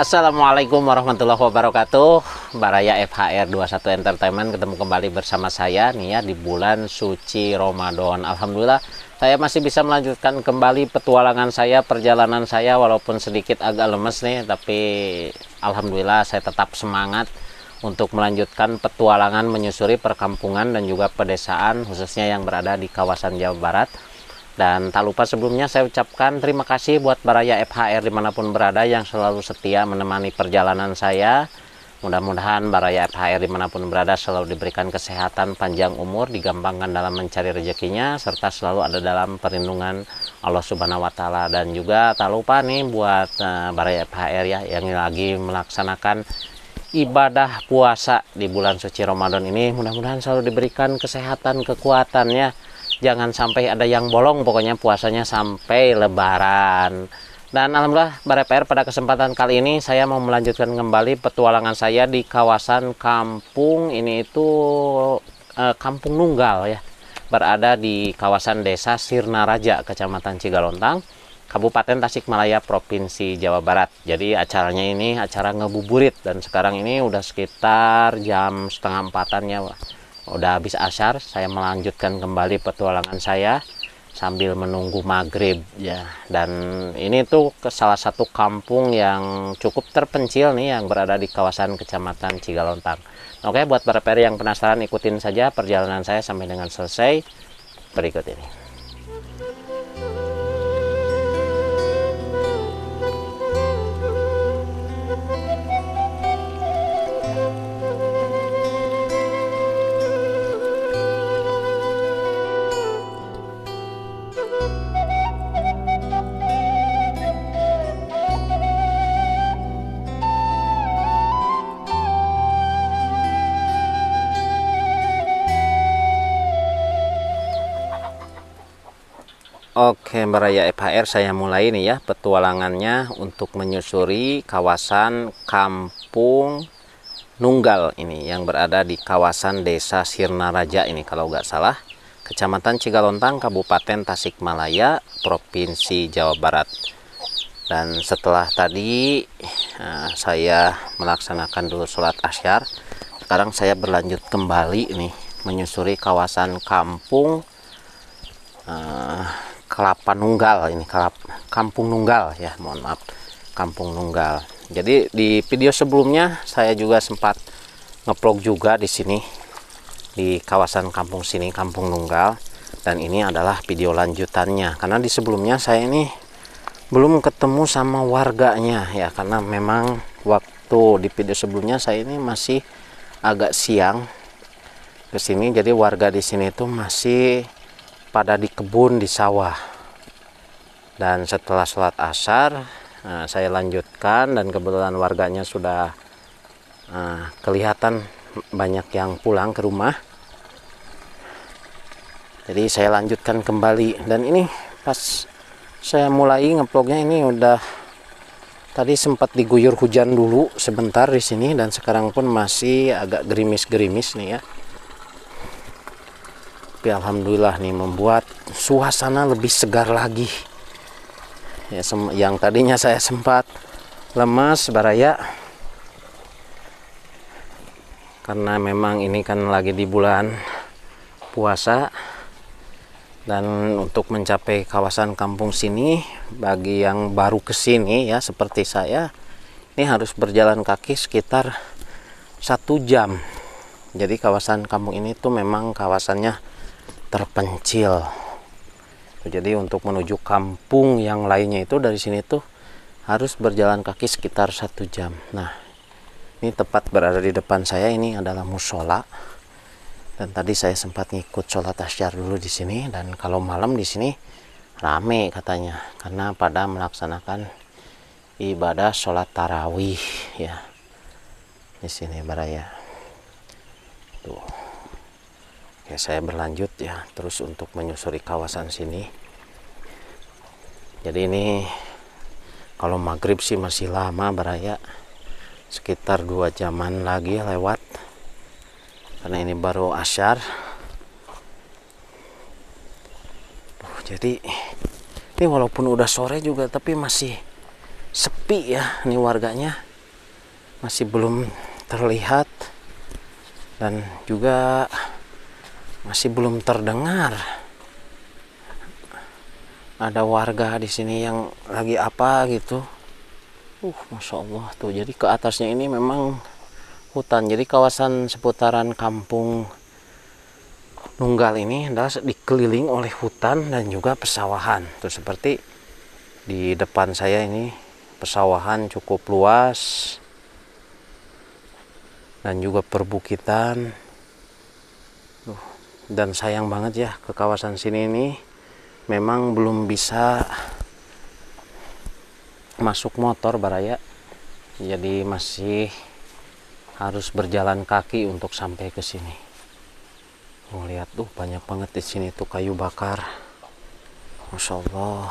Assalamualaikum warahmatullahi wabarakatuh Baraya FHR 21 Entertainment Ketemu kembali bersama saya Nia di bulan suci Ramadan Alhamdulillah saya masih bisa melanjutkan kembali petualangan saya Perjalanan saya walaupun sedikit agak lemes nih Tapi Alhamdulillah saya tetap semangat Untuk melanjutkan petualangan menyusuri perkampungan dan juga pedesaan Khususnya yang berada di kawasan Jawa Barat dan tak lupa sebelumnya saya ucapkan terima kasih buat Baraya FHR dimanapun berada yang selalu setia menemani perjalanan saya. Mudah-mudahan Baraya FHR dimanapun berada selalu diberikan kesehatan panjang umur, digampangkan dalam mencari rezekinya, serta selalu ada dalam perlindungan Allah Subhanahu wa Ta'ala. Dan juga tak lupa nih buat eh, Baraya FHR ya yang lagi melaksanakan ibadah puasa di bulan suci Ramadan ini mudah-mudahan selalu diberikan kesehatan, kekuatannya jangan sampai ada yang bolong pokoknya puasanya sampai lebaran dan alhamdulillah Barepr pada kesempatan kali ini saya mau melanjutkan kembali petualangan saya di kawasan kampung ini itu eh, kampung Nunggal ya berada di kawasan desa Sirnaraja kecamatan Cigalontang Kabupaten Tasikmalaya Provinsi Jawa Barat jadi acaranya ini acara ngebuburit dan sekarang ini udah sekitar jam setengah empatannya udah habis asar saya melanjutkan kembali petualangan saya sambil menunggu maghrib ya dan ini tuh ke salah satu kampung yang cukup terpencil nih yang berada di kawasan kecamatan Cigalontang oke buat para peri yang penasaran ikutin saja perjalanan saya sampai dengan selesai berikut ini Oke Mbak Raya FHR saya mulai nih ya petualangannya untuk menyusuri kawasan kampung Nunggal ini yang berada di kawasan desa Sirna Raja ini kalau nggak salah Kecamatan Cigalontang Kabupaten Tasikmalaya Provinsi Jawa Barat dan setelah tadi eh, saya melaksanakan dulu sholat asyar sekarang saya berlanjut kembali nih menyusuri kawasan kampung eh, kelapa nunggal ini kelap kampung nunggal ya mohon maaf kampung nunggal jadi di video sebelumnya saya juga sempat ngeplog juga di sini di kawasan kampung sini kampung nunggal dan ini adalah video lanjutannya karena di sebelumnya saya ini belum ketemu sama warganya ya karena memang waktu di video sebelumnya saya ini masih agak siang ke sini jadi warga di sini itu masih pada di kebun di sawah dan setelah sholat asar nah, saya lanjutkan dan kebetulan warganya sudah nah, kelihatan banyak yang pulang ke rumah jadi saya lanjutkan kembali dan ini pas saya mulai ngevlognya ini udah tadi sempat diguyur hujan dulu sebentar di sini dan sekarang pun masih agak gerimis-gerimis nih ya tapi alhamdulillah nih membuat suasana lebih segar lagi ya yang tadinya saya sempat lemas baraya karena memang ini kan lagi di bulan puasa dan untuk mencapai kawasan kampung sini bagi yang baru kesini ya seperti saya ini harus berjalan kaki sekitar satu jam jadi kawasan kampung ini tuh memang kawasannya terpencil jadi untuk menuju kampung yang lainnya itu dari sini tuh harus berjalan kaki sekitar satu jam nah ini tepat berada di depan saya ini adalah musola dan tadi saya sempat ngikut sholat asyar dulu di sini dan kalau malam di sini rame katanya karena pada melaksanakan ibadah sholat tarawih ya di sini baraya tuh ya saya berlanjut ya terus untuk menyusuri kawasan sini jadi ini kalau maghrib sih masih lama beraya sekitar dua jaman lagi lewat karena ini baru asyar jadi ini walaupun udah sore juga tapi masih sepi ya ini warganya masih belum terlihat dan juga masih belum terdengar. Ada warga di sini yang lagi apa gitu. Uh, masya Allah tuh. Jadi ke atasnya ini memang hutan. Jadi kawasan seputaran kampung Nunggal ini adalah dikeliling oleh hutan dan juga pesawahan. Tuh seperti di depan saya ini pesawahan cukup luas dan juga perbukitan dan sayang banget ya ke kawasan sini ini memang belum bisa masuk motor baraya jadi masih harus berjalan kaki untuk sampai ke sini oh, lihat tuh banyak banget di sini tuh kayu bakar Masya Allah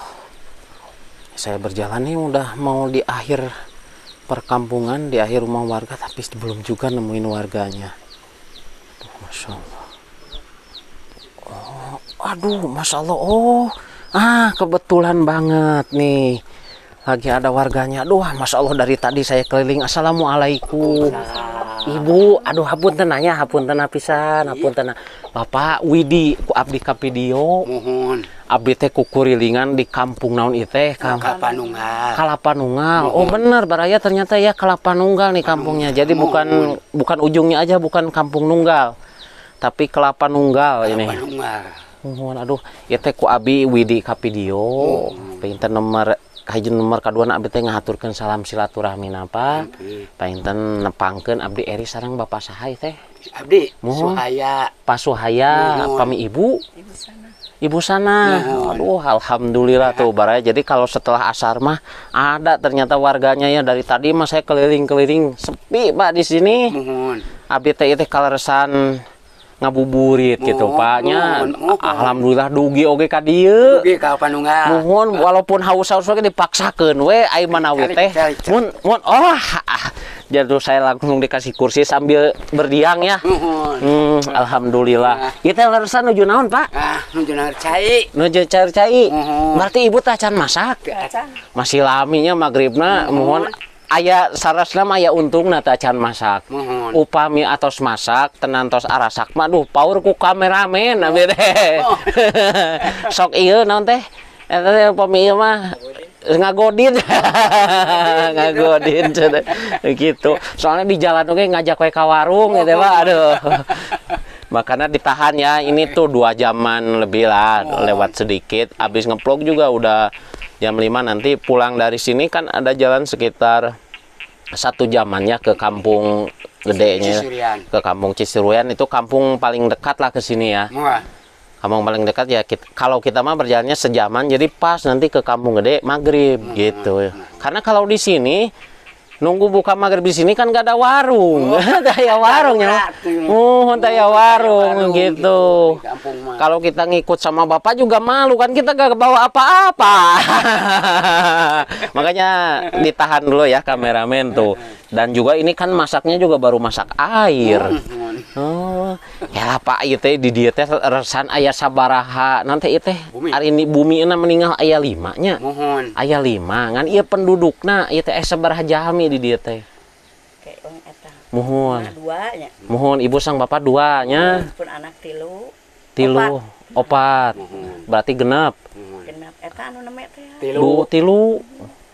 saya berjalan nih udah mau di akhir perkampungan di akhir rumah warga tapi belum juga nemuin warganya tuh, Masya Allah aduh masya allah oh ah kebetulan banget nih lagi ada warganya aduh masya allah dari tadi saya keliling assalamualaikum ibu aduh hapun tenanya hapun tena pisan hapun tena bapak Widi ku abdi kapidio mohon abdi teh kukurilingan di kampung naon iteh kalapanunggal kalapanunggal oh bener baraya ternyata ya kalapanunggal nih kampungnya jadi bukan bukan ujungnya aja bukan kampung nunggal tapi kelapa nunggal ini nunggal mohon aduh ya teh ku abi Widi Kapidio. video. Oh. Pinten nomor kajun nomor kedua na abdi teh salam silaturahmi napa. Pinten nepangkeun abdi eri sareng Bapak Sahai teh. Abdi Nuhun. Suhaya. Pak Suhaya, pami ibu. Ibu sana. Ibu sana, aduh alhamdulillah tuh baraya. Jadi kalau setelah asar mah ada ternyata warganya ya dari tadi mah saya keliling-keliling sepi pak di sini. Abdi teh kalau resan ngabuburit gitu Paknya Alhamdulillah dugi oge ka dieu mohon walaupun haus haus oge dipaksakeun we ai manawi teh mun mun oh ah. jadi saya langsung dikasih kursi sambil berdiang ya hmm, alhamdulillah kita nah. larusan nuju naon pak ah, nuju cai nuju cari cai berarti ibu tacan masak iya, masih laminya maghribna mohon Ayah Saras nama Ayah Untung teh can masak. Mohon. Upami atau masak tenantos arasak mah duh paur ku kameramen oh. Oh. Sok iyo naon teh? Eta teh upami mah ngagodin ngagodin gitu soalnya di jalan oke ngajak kue ke warung gitu pak oh, aduh oh, oh. makanya ditahan ya ini tuh dua jaman lebih lah lewat sedikit abis ngeplok juga udah jam 5 nanti pulang dari sini kan ada jalan sekitar satu jamannya ke kampung gedenya ya. Cisurian. ke kampung Cisiruyan itu kampung paling dekat lah ke sini ya Murah. kampung paling dekat ya kita, kalau kita mah berjalannya sejaman jadi pas nanti ke kampung gede maghrib hmm. gitu karena kalau di sini nunggu buka mager di sini kan gak ada warung oh, ya warung ya uh ya warung, warung gitu, gitu. kalau kita ngikut sama bapak juga malu kan kita gak bawa apa-apa makanya ditahan dulu ya kameramen tuh dan juga ini kan masaknya juga baru masak air oh, oh ya Pak itu di dia teh resan ayah sabaraha nanti itu hari ini bumi ini meninggal ayah lima nya mohon ayah lima ngan penduduk pendudukna iya teh eh, sabaraha jami di dia teh mohon mohon ibu sang bapak duanya. pun anak tilu tilu opat, berarti genap genap eta anu namanya teh ya? tilu tilu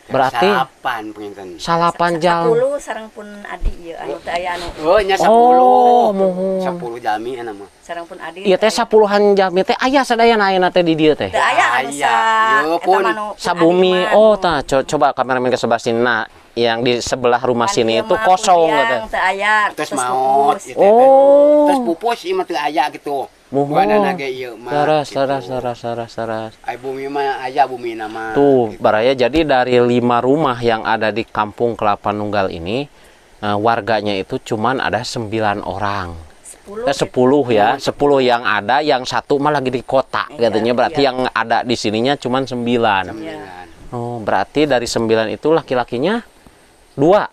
berarti salapan penginten salapan jam sepuluh sarang pun adi ya anu teh anu oh nya sepuluh oh, mohon jami sarang pun adi ieu iya teh sepuluhan jami iya teh aya sadayana di dia teh ayah anu sa pun sabumi oh anu. ta co coba kameramen ke nah yang di sebelah rumah kan sini itu kosong gitu. Terus mau, oh. terus pupus, ima iya teu aya gitu. Bumi Bumi nama tuh baraya jadi dari lima rumah yang ada di kampung kelapa nunggal ini uh, warganya itu cuman ada sembilan orang sepuluh, eh, sepuluh ya sepuluh yang ada yang satu mah lagi di kota iya, katanya berarti iya. yang ada di sininya cuman sembilan oh berarti dari sembilan itu laki-lakinya dua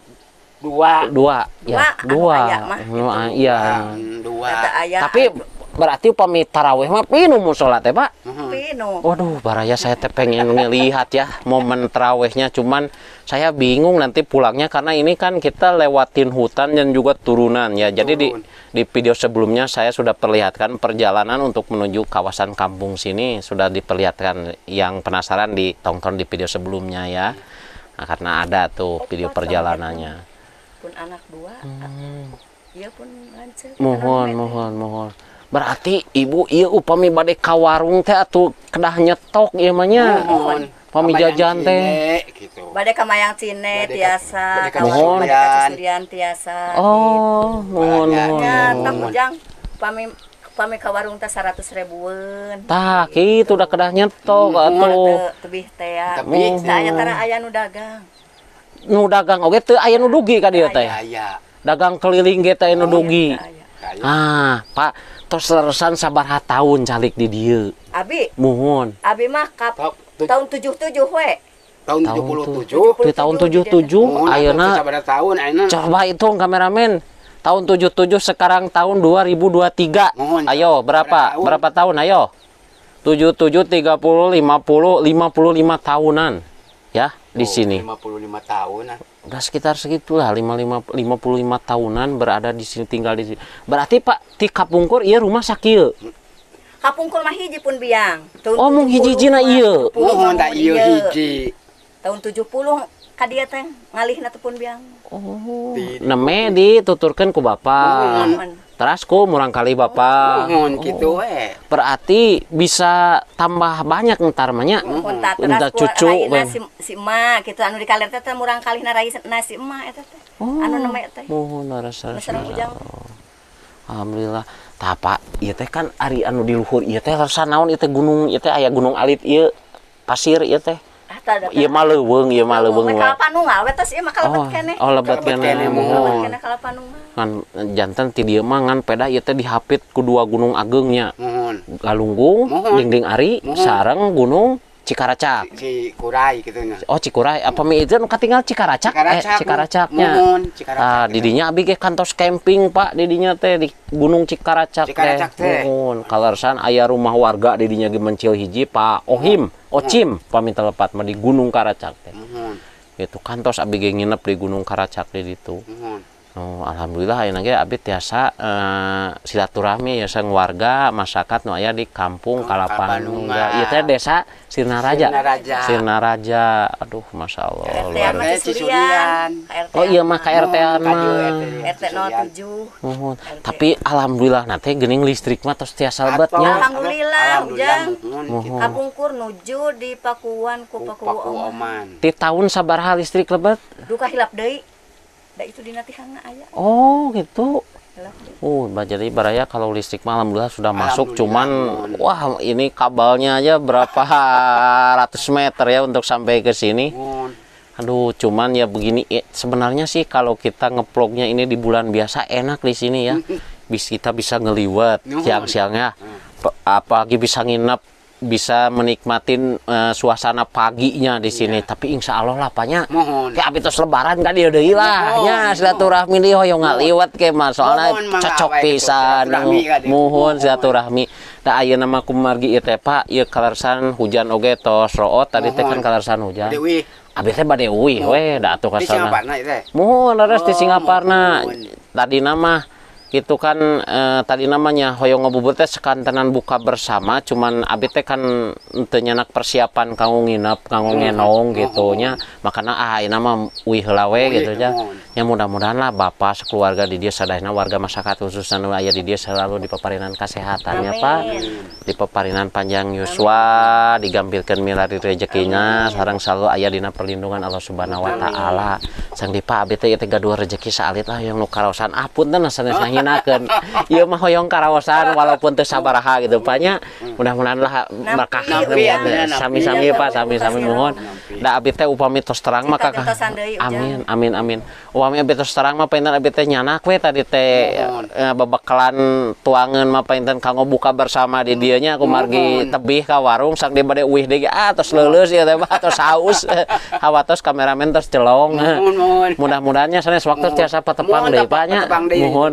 dua dua ya dua, dua. Ayah, mah, gitu. dua iya, dua tapi berarti upami taraweh mah pinu musola teh pak pinu waduh baraya saya teh pengen ngelihat ya momen tarawehnya cuman saya bingung nanti pulangnya karena ini kan kita lewatin hutan dan juga turunan ya jadi di di video sebelumnya saya sudah perlihatkan perjalanan untuk menuju kawasan kampung sini sudah diperlihatkan yang penasaran ditonton di video sebelumnya ya nah, karena ada tuh oh, video perjalanannya pun anak dua hmm. dia pun lancar mohon mohon mohon berarti ibu iya upami badai kawarung warung teh atau kedah nyetok iya mahnya hmm. pami jajan teh gitu. badai ka mayang cine tiasa mohon sendirian tiasa oh gitu. mohon mohon ya, ujang pami pami kawarung warung teh seratus ribuan tak itu udah kedah nyetok hmm. atau lebih teh ya. tapi saya tara ayah nu dagang nu dagang oge teu ayah nu dugi ka dieu teh dagang keliling kita nu oh, iya, dugi ah pak sabar hat tahun calik di dia Abi mohon Abi mah kap tahun tujuh we tahun tujuh di tahun 77 ayeuna tahun ayeuna coba itu kameramen tahun tujuh sekarang tahun dua tiga ayo berapa tahun. berapa tahun ayo puluh lima puluh lima tahunan ya di oh, lima sini. 55 tahunan. Ah. Udah sekitar segitulah 55 55 tahunan berada di sini tinggal di sini. Berarti Pak di Kapungkur iya rumah sakit. Kapungkur mah hiji pun biang. Tahun oh, mung hiji jina iya. mau oh, da iya, iya hiji. Tahun 70 ka dieu teh ngalihna pun biang. Oh. Neme dituturkeun ku Bapak. oh, teras kok murang kali bapak oh, gitu we berarti bisa tambah banyak ntar -hmm. entah cucu we si, si ma gitu anu di kalian teh murang kali narai nasi ma itu teh oh. anu nama ya, teh Mohon naras naras alhamdulillah tapa iya teh kan ari anu di luhur iya teh harus naon iya teh gunung iya teh ayah gunung alit iya pasir iya teh Iya mah iya ieu mah leuweung. Ka panung awet tos ieu mah kalebet keneh. Oh, lebet keneh. Kalebet keneh kan jantan ti dia mah ngan peda iya teh dihapit ku dua gunung Agengnya, nya. Galunggung, Dingding Ari, gunung Cikaracak. Cikurai gitu nah. Oh, Cikurai. Apa mi itu ketinggal Cikaracak? Cikaracak eh, Cikaracaknya. Mungun, Cikaracak. Ah, gitu. didinya abi ge kantos camping, Pak, didinya teh di Gunung Cikaracak, Cikaracak teh. Mungun. Kalarsan aya rumah warga didinya ge mencil hiji, Pak Ohim, Ocim, paminta lepat mah di Gunung Karacak teh. Mungun. Itu kantos abi ge nginep di Gunung Karacak di ditu. Mungun Oh, Alhamdulillah Abi tiasa eh, silaturahmi ya sang warga masyarakat no aya di kampung oh, Kalapanungga iya teh desa Sirnaraja Sirnaraja, Sirnaraja. aduh Masya Allah luar Oh iya mah KRT oh, tapi Alhamdulillah nanti gening listrik mah terus tiasa lebatnya Alhamdulillah kampung kapungkur nuju di Pakuan ku Paku di tahun sabarha listrik lebat duka hilap deui Da itu dinati aya. Oh, gitu. Uh, jadi baraya kalau listrik malam alhamdulillah sudah masuk cuman wah ini kabelnya aja berapa ratus meter ya untuk sampai ke sini. Aduh, cuman ya begini ya, sebenarnya sih kalau kita ngeplognya ini di bulan biasa enak di sini ya. Bis kita bisa ngeliwat siang-siangnya ah. apalagi bisa nginep bisa menikmatin uh, suasana paginya di iya. sini. Tapi insya Allah lapanya, mohon. Kayak lebaran kan dia udah hilahnya silaturahmi dia yang ngaliwat kayak mas soalnya cocok gitu. pisan, mohon silaturahmi. Tak nah, ayo nama kumargi ieu teh Pak, Ya kalarsan hujan oge tos root tadi teh kan kalarsan hujan. Dewi. Abis teh badewi we dah atuh ka sana. Mohon leres di oh, Singaparna. Tadi nama itu kan eh, tadi namanya hoyong ngabubur teh sekantenan buka bersama cuman abi teh kan teu nyanak persiapan kanggo nginep kanggo hmm. ngenong hmm. gitu nya makana ah ini mah wih lawe gitu ya ya mudah-mudahan lah bapak sekeluarga di dia sadayana warga masyarakat khususnya aya di dia selalu dipaparinan kesehatannya Pak di peparinan panjang Yuswa digambilkan milari rezekinya sarang selalu ayah dina perlindungan Allah subhanahu wa ta'ala sang dipa abete itu dua rezeki saalit lah yang karawasan apun ah, dan sanes nahinakan iya mah hoyong karaosan walaupun teh sabaraha gitu banyak mudah-mudahan lah berkah anu, sami-sami pak sami-sami mohon da abi teh upami tos terang maka amin amin amin upami abi tos terang mah painten abit teh nyana kue tadi teh eh, babakalan tuangan mah painten kanggo buka bersama di dia ianya aku margi tebih ka warung sak di bade uih deh ah terus lulus ya teh terus haus hawa terus kameramen terus jelong mudah-mudahnya sana sewaktu tiasa petepang deh banyak mohon mohon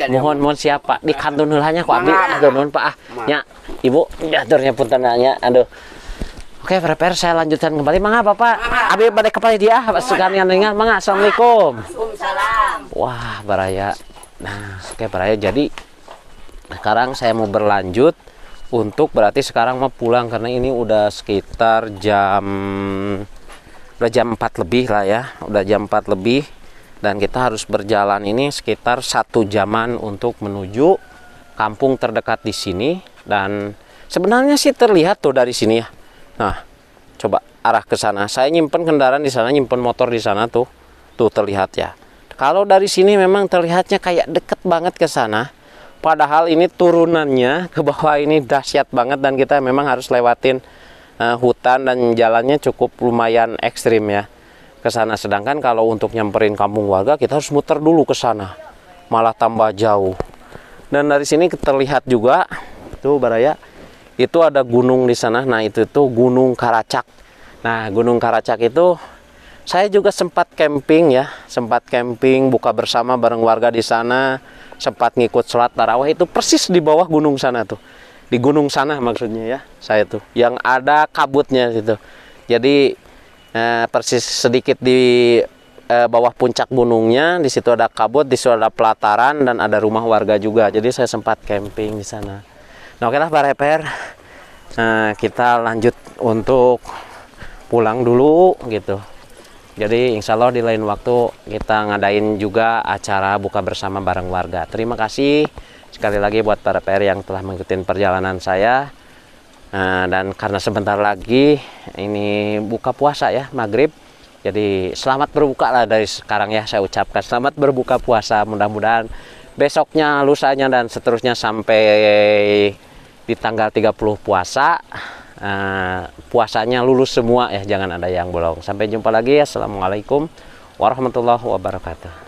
kan. mohon mohon siapa di kantun hulanya ku abi aduh mohon pak ah nya ibu aturnya pun tenanya aduh Oke, prepare saya lanjutkan kembali. Mangga, Bapak. Abi pada kepala dia, Pak Sukarnian dengan Mangga. Assalamualaikum. Waalaikumsalam. Wah, baraya. Nah, oke baraya. Jadi sekarang saya mau berlanjut untuk berarti sekarang mau pulang karena ini udah sekitar jam udah jam 4 lebih lah ya udah jam 4 lebih dan kita harus berjalan ini sekitar satu jaman untuk menuju kampung terdekat di sini dan sebenarnya sih terlihat tuh dari sini ya nah coba arah ke sana saya nyimpen kendaraan di sana nyimpen motor di sana tuh tuh terlihat ya kalau dari sini memang terlihatnya kayak deket banget ke sana Padahal ini turunannya ke bawah ini dahsyat banget dan kita memang harus lewatin uh, hutan dan jalannya cukup lumayan ekstrim ya ke sana. Sedangkan kalau untuk nyamperin kampung warga kita harus muter dulu ke sana, malah tambah jauh. Dan dari sini terlihat juga tuh Baraya itu ada gunung di sana. Nah itu tuh Gunung Karacak. Nah Gunung Karacak itu saya juga sempat camping ya, sempat camping buka bersama bareng warga di sana sempat ngikut sholat tarawih itu persis di bawah gunung sana tuh di gunung sana maksudnya ya saya tuh yang ada kabutnya gitu jadi eh, persis sedikit di eh, bawah puncak gunungnya di situ ada kabut di situ ada pelataran dan ada rumah warga juga jadi saya sempat camping di sana nah oke lah Pak Reper nah, kita lanjut untuk pulang dulu gitu jadi insya Allah di lain waktu kita ngadain juga acara buka bersama bareng warga. Terima kasih sekali lagi buat para PR yang telah mengikuti perjalanan saya. Nah, dan karena sebentar lagi ini buka puasa ya, maghrib. Jadi selamat berbuka lah dari sekarang ya saya ucapkan. Selamat berbuka puasa. Mudah-mudahan besoknya, lusanya, dan seterusnya sampai di tanggal 30 puasa Eh, puasanya lulus semua ya jangan ada yang bolong sampai jumpa lagi assalamualaikum warahmatullahi wabarakatuh